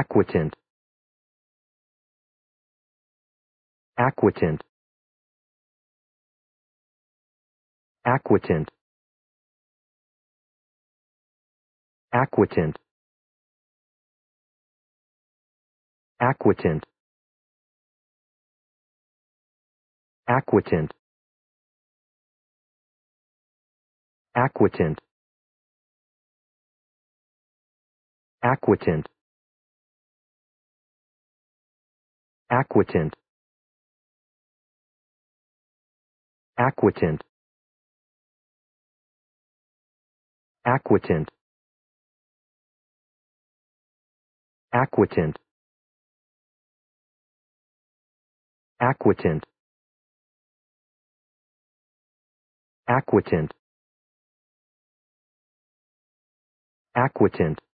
Acquiescent. Acquiescent. Acquiescent. Acquiescent. Acquiescent. Acquiescent. Acquiescent. Acquiescent. Acquiescent. Acquiescent. Acquiescent. Acquiescent. Acquiescent. Acquiescent. Acquiescent.